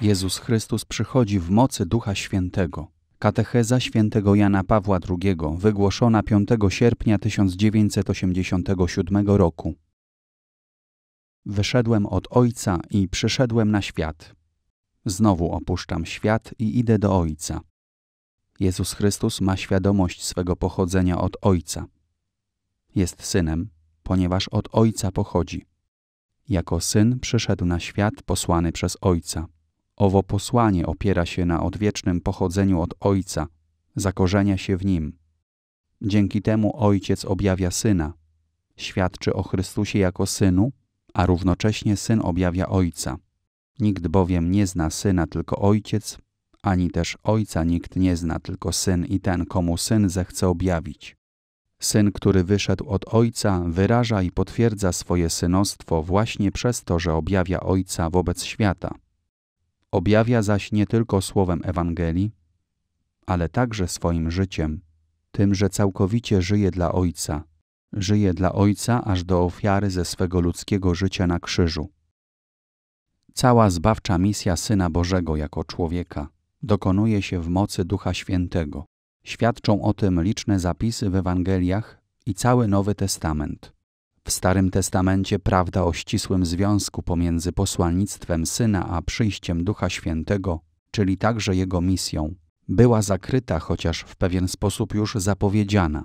Jezus Chrystus przychodzi w mocy Ducha Świętego. Katecheza świętego Jana Pawła II, wygłoszona 5 sierpnia 1987 roku. Wyszedłem od Ojca i przyszedłem na świat. Znowu opuszczam świat i idę do Ojca. Jezus Chrystus ma świadomość swego pochodzenia od Ojca. Jest synem, ponieważ od Ojca pochodzi. Jako syn przyszedł na świat posłany przez Ojca. Owo posłanie opiera się na odwiecznym pochodzeniu od Ojca, zakorzenia się w Nim. Dzięki temu Ojciec objawia Syna, świadczy o Chrystusie jako Synu, a równocześnie Syn objawia Ojca. Nikt bowiem nie zna Syna, tylko Ojciec, ani też Ojca nikt nie zna, tylko Syn i ten, komu Syn zechce objawić. Syn, który wyszedł od Ojca, wyraża i potwierdza swoje synostwo właśnie przez to, że objawia Ojca wobec świata – Objawia zaś nie tylko słowem Ewangelii, ale także swoim życiem, tym, że całkowicie żyje dla Ojca, żyje dla Ojca aż do ofiary ze swego ludzkiego życia na krzyżu. Cała zbawcza misja Syna Bożego jako człowieka dokonuje się w mocy Ducha Świętego. Świadczą o tym liczne zapisy w Ewangeliach i cały Nowy Testament. W Starym Testamencie prawda o ścisłym związku pomiędzy posłannictwem Syna a przyjściem Ducha Świętego, czyli także jego misją, była zakryta, chociaż w pewien sposób już zapowiedziana.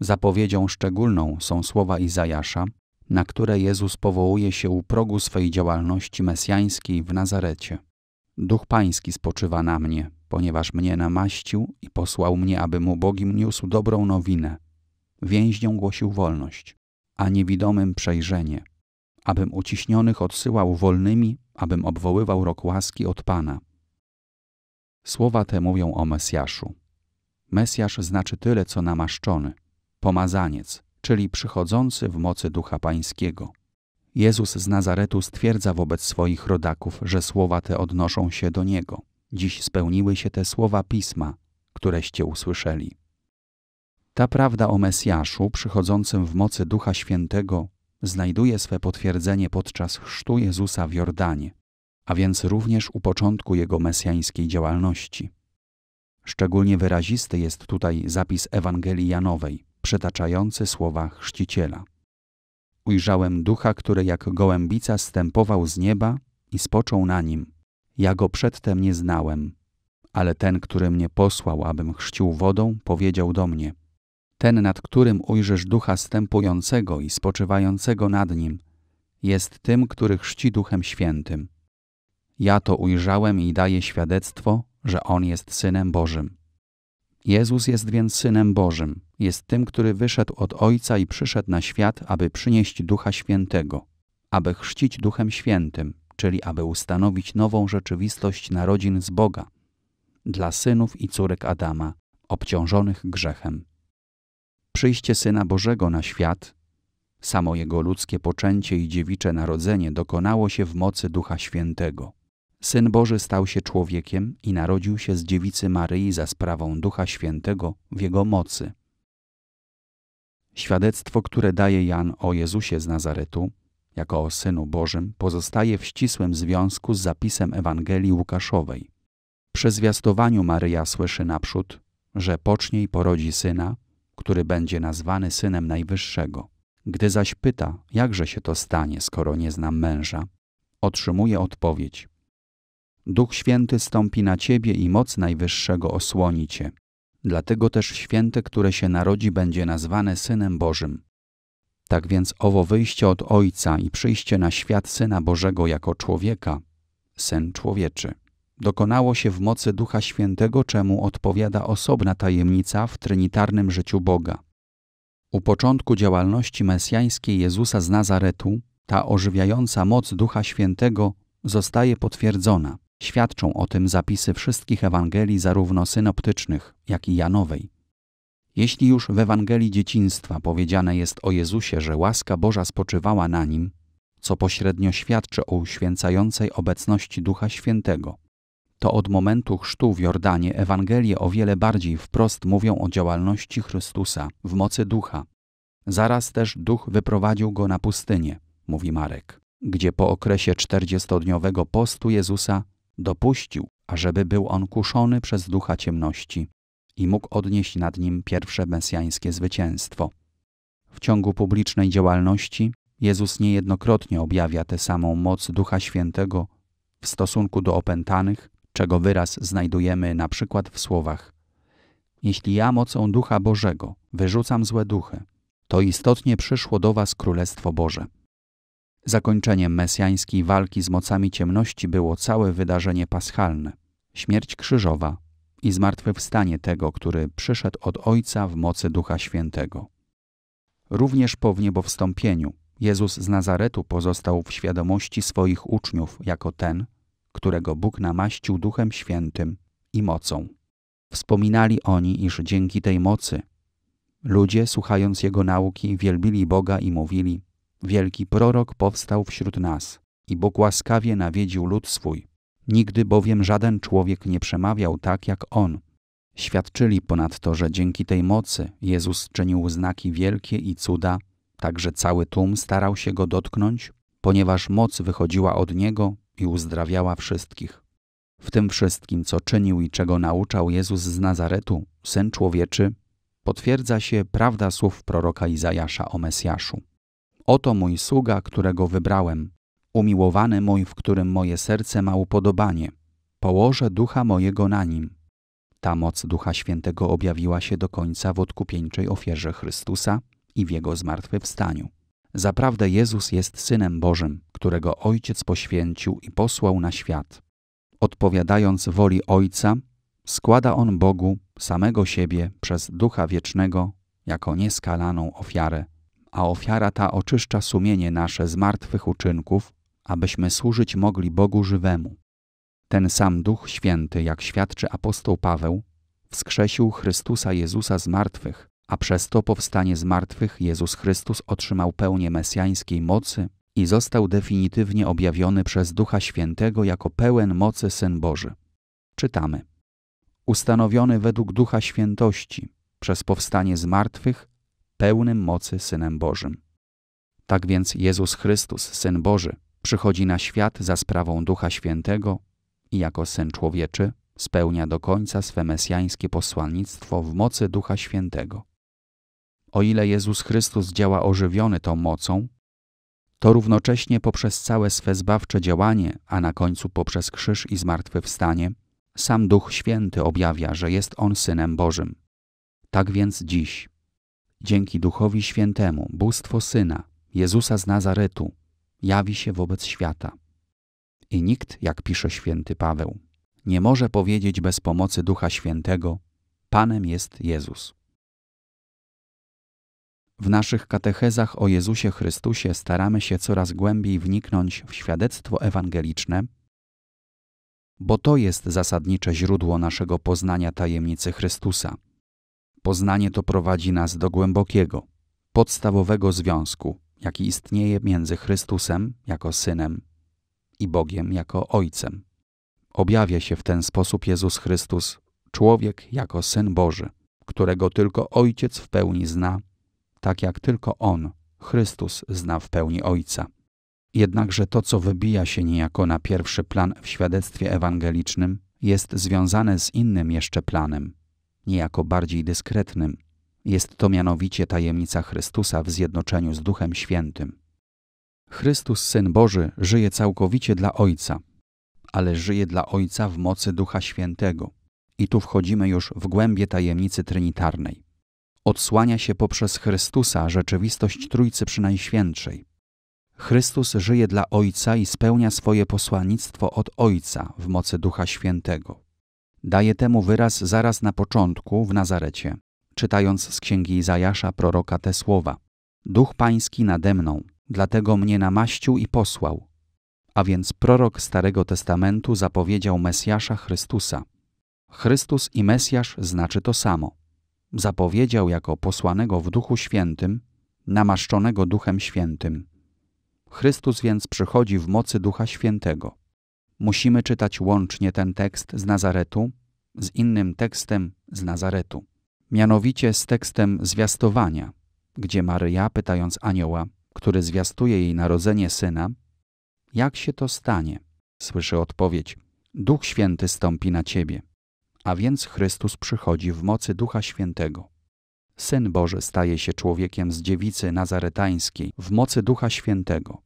Zapowiedzią szczególną są słowa Izajasza, na które Jezus powołuje się u progu swej działalności mesjańskiej w Nazarecie. Duch Pański spoczywa na mnie, ponieważ mnie namaścił i posłał mnie, aby mu Bogim niósł dobrą nowinę. Więźniom głosił wolność, a niewidomym przejrzenie, abym uciśnionych odsyłał wolnymi, abym obwoływał rok łaski od Pana. Słowa te mówią o Mesjaszu. Mesjasz znaczy tyle, co namaszczony, pomazaniec, czyli przychodzący w mocy Ducha Pańskiego. Jezus z Nazaretu stwierdza wobec swoich rodaków, że słowa te odnoszą się do Niego. Dziś spełniły się te słowa Pisma, któreście usłyszeli. Ta prawda o Mesjaszu, przychodzącym w mocy Ducha Świętego, znajduje swe potwierdzenie podczas chrztu Jezusa w Jordanie, a więc również u początku jego mesjańskiej działalności. Szczególnie wyrazisty jest tutaj zapis Ewangelii Janowej, przytaczający słowa chrzciciela. Ujrzałem ducha, który jak gołębica stępował z nieba i spoczął na nim. Ja go przedtem nie znałem, ale ten, który mnie posłał, abym chrzcił wodą, powiedział do mnie – ten, nad którym ujrzysz ducha stępującego i spoczywającego nad nim, jest tym, który chrzci duchem świętym. Ja to ujrzałem i daję świadectwo, że on jest synem Bożym. Jezus jest więc synem Bożym, jest tym, który wyszedł od Ojca i przyszedł na świat, aby przynieść ducha świętego, aby chrzcić duchem świętym, czyli aby ustanowić nową rzeczywistość narodzin z Boga dla synów i córek Adama, obciążonych grzechem. Przyjście Syna Bożego na świat, samo Jego ludzkie poczęcie i dziewicze narodzenie dokonało się w mocy Ducha Świętego. Syn Boży stał się człowiekiem i narodził się z dziewicy Maryi za sprawą Ducha Świętego w Jego mocy. Świadectwo, które daje Jan o Jezusie z Nazaretu, jako o Synu Bożym, pozostaje w ścisłym związku z zapisem Ewangelii Łukaszowej. Przy zwiastowaniu Maryja słyszy naprzód, że pocznie i porodzi syna, który będzie nazwany synem najwyższego. Gdy zaś pyta, jakże się to stanie, skoro nie znam męża, otrzymuje odpowiedź: Duch Święty stąpi na ciebie i moc najwyższego osłoni cię. Dlatego też święte, które się narodzi, będzie nazwane synem Bożym. Tak więc owo wyjście od Ojca i przyjście na świat Syna Bożego jako człowieka, syn człowieczy dokonało się w mocy Ducha Świętego, czemu odpowiada osobna tajemnica w trinitarnym życiu Boga. U początku działalności mesjańskiej Jezusa z Nazaretu ta ożywiająca moc Ducha Świętego zostaje potwierdzona. Świadczą o tym zapisy wszystkich Ewangelii, zarówno synoptycznych, jak i Janowej. Jeśli już w Ewangelii dzieciństwa powiedziane jest o Jezusie, że łaska Boża spoczywała na nim, co pośrednio świadczy o uświęcającej obecności Ducha Świętego, to od momentu chrztu w Jordanie Ewangelie o wiele bardziej wprost mówią o działalności Chrystusa w mocy ducha. Zaraz też duch wyprowadził go na pustynię, mówi Marek, gdzie po okresie czterdziestodniowego postu Jezusa dopuścił, ażeby był on kuszony przez ducha ciemności i mógł odnieść nad nim pierwsze mesjańskie zwycięstwo. W ciągu publicznej działalności Jezus niejednokrotnie objawia tę samą moc Ducha Świętego w stosunku do opętanych, czego wyraz znajdujemy na przykład w słowach: Jeśli ja mocą Ducha Bożego wyrzucam złe duchy, to istotnie przyszło do Was Królestwo Boże. Zakończeniem mesjańskiej walki z mocami ciemności było całe wydarzenie paschalne śmierć krzyżowa i zmartwychwstanie tego, który przyszedł od Ojca w mocy Ducha Świętego. Również po wniebowstąpieniu Jezus z Nazaretu pozostał w świadomości swoich uczniów jako ten, którego Bóg namaścił Duchem Świętym i mocą. Wspominali oni, iż dzięki tej mocy ludzie, słuchając jego nauki, wielbili Boga i mówili: Wielki prorok powstał wśród nas i Bóg łaskawie nawiedził lud swój. Nigdy bowiem żaden człowiek nie przemawiał tak jak on. Świadczyli ponadto, że dzięki tej mocy Jezus czynił znaki wielkie i cuda, także cały tłum starał się go dotknąć, ponieważ moc wychodziła od niego i uzdrawiała wszystkich. W tym wszystkim, co czynił i czego nauczał Jezus z Nazaretu, Syn Człowieczy, potwierdza się prawda słów proroka Izajasza o Mesjaszu. Oto mój sługa, którego wybrałem, umiłowany mój, w którym moje serce ma upodobanie. Położę ducha mojego na nim. Ta moc Ducha Świętego objawiła się do końca w odkupieńczej ofierze Chrystusa i w Jego zmartwychwstaniu. Zaprawdę Jezus jest Synem Bożym, którego Ojciec poświęcił i posłał na świat. Odpowiadając woli Ojca, składa on Bogu samego siebie przez Ducha Wiecznego jako nieskalaną ofiarę, a ofiara ta oczyszcza sumienie nasze z martwych uczynków, abyśmy służyć mogli Bogu żywemu. Ten sam Duch Święty, jak świadczy apostoł Paweł, wskrzesił Chrystusa Jezusa z martwych, a przez to powstanie z martwych Jezus Chrystus otrzymał pełnię mesjańskiej mocy i został definitywnie objawiony przez Ducha Świętego jako pełen mocy Syn Boży. Czytamy. Ustanowiony według Ducha Świętości przez powstanie z martwych, pełnym mocy Synem Bożym. Tak więc Jezus Chrystus, Syn Boży, przychodzi na świat za sprawą Ducha Świętego i jako Syn Człowieczy spełnia do końca swe mesjańskie posłannictwo w mocy Ducha Świętego. O ile Jezus Chrystus działa ożywiony tą mocą, to równocześnie poprzez całe swe zbawcze działanie, a na końcu poprzez krzyż i zmartwychwstanie, sam Duch Święty objawia, że jest On Synem Bożym. Tak więc dziś, dzięki Duchowi Świętemu, bóstwo Syna, Jezusa z Nazaretu, jawi się wobec świata. I nikt, jak pisze święty Paweł, nie może powiedzieć bez pomocy Ducha Świętego: Panem jest Jezus. W naszych katechezach o Jezusie Chrystusie staramy się coraz głębiej wniknąć w świadectwo ewangeliczne, bo to jest zasadnicze źródło naszego poznania tajemnicy Chrystusa. Poznanie to prowadzi nas do głębokiego, podstawowego związku, jaki istnieje między Chrystusem jako Synem i Bogiem jako Ojcem. Objawia się w ten sposób Jezus Chrystus, człowiek jako Syn Boży, którego tylko Ojciec w pełni zna tak jak tylko On, Chrystus, zna w pełni Ojca. Jednakże to, co wybija się niejako na pierwszy plan w świadectwie ewangelicznym, jest związane z innym jeszcze planem, niejako bardziej dyskretnym. Jest to mianowicie tajemnica Chrystusa w zjednoczeniu z Duchem Świętym. Chrystus, Syn Boży, żyje całkowicie dla Ojca, ale żyje dla Ojca w mocy Ducha Świętego. I tu wchodzimy już w głębie tajemnicy trinitarnej. Odsłania się poprzez Chrystusa rzeczywistość Trójcy Przynajświętszej. Chrystus żyje dla Ojca i spełnia swoje posłannictwo od Ojca w mocy Ducha Świętego. Daje temu wyraz zaraz na początku w Nazarecie, czytając z księgi Izajasza proroka te słowa: Duch Pański nade mną, dlatego mnie namaścił i posłał. A więc prorok Starego Testamentu zapowiedział Mesjasza Chrystusa. Chrystus i Mesjasz znaczy to samo zapowiedział jako posłanego w Duchu Świętym, namaszczonego Duchem Świętym. Chrystus więc przychodzi w mocy Ducha Świętego. Musimy czytać łącznie ten tekst z Nazaretu z innym tekstem z Nazaretu, mianowicie z tekstem zwiastowania, gdzie Maryja, pytając anioła, który zwiastuje jej narodzenie syna, jak się to stanie? Słyszy odpowiedź: Duch Święty stąpi na ciebie a więc Chrystus przychodzi w mocy Ducha Świętego. Syn Boży staje się człowiekiem z dziewicy nazaretańskiej w mocy Ducha Świętego.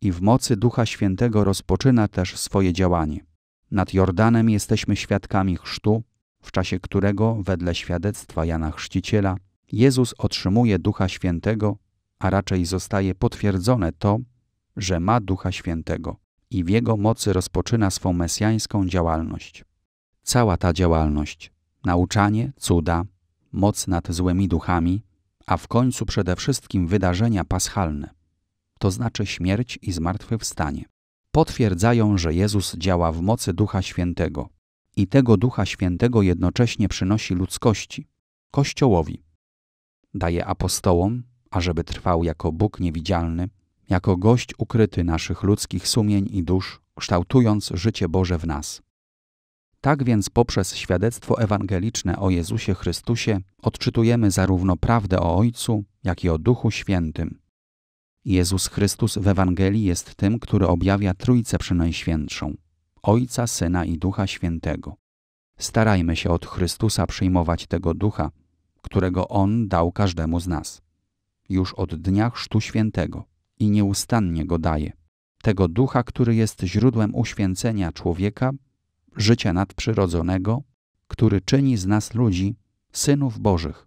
I w mocy Ducha Świętego rozpoczyna też swoje działanie. Nad Jordanem jesteśmy świadkami chrztu, w czasie którego, wedle świadectwa Jana Chrzciciela, Jezus otrzymuje Ducha Świętego, a raczej zostaje potwierdzone to, że ma Ducha Świętego i w jego mocy rozpoczyna swą mesjańską działalność. Cała ta działalność, nauczanie, cuda, moc nad złymi duchami, a w końcu przede wszystkim wydarzenia paschalne, to znaczy śmierć i zmartwychwstanie, potwierdzają, że Jezus działa w mocy Ducha Świętego i tego Ducha Świętego jednocześnie przynosi ludzkości, Kościołowi. Daje apostołom, ażeby trwał jako Bóg niewidzialny, jako gość ukryty naszych ludzkich sumień i dusz, kształtując życie Boże w nas. Tak więc poprzez świadectwo ewangeliczne o Jezusie Chrystusie odczytujemy zarówno prawdę o Ojcu, jak i o Duchu Świętym. Jezus Chrystus w Ewangelii jest tym, który objawia Trójcę Przenajświętszą Ojca, Syna i Ducha Świętego. Starajmy się od Chrystusa przyjmować tego Ducha, którego On dał każdemu z nas. Już od dnia Chrztu Świętego i nieustannie go daje. Tego Ducha, który jest źródłem uświęcenia człowieka życia nadprzyrodzonego, który czyni z nas ludzi, synów Bożych.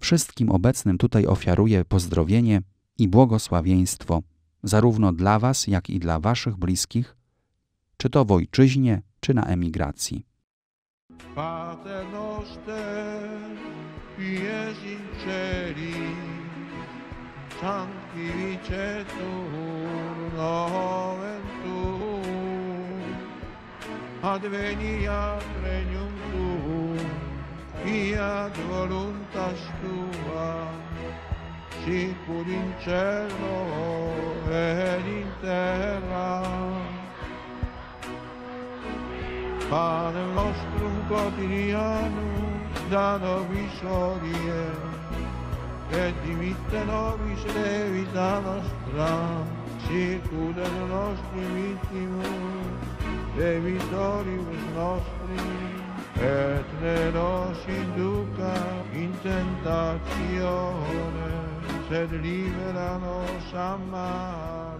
Wszystkim obecnym tutaj ofiaruję pozdrowienie i błogosławieństwo, zarówno dla Was, jak i dla Waszych bliskich, czy to w ojczyźnie, czy na emigracji. adveniat regnum tuum, fiat voluntas tua, sicur in cielo et in terra. Panem nostrum quotidianum da nobis odie, et dimitte nobis levita nostra, sicur den nostri vittimum, dei vittori nostri et ne nos induca in tentazione, sed libera nos a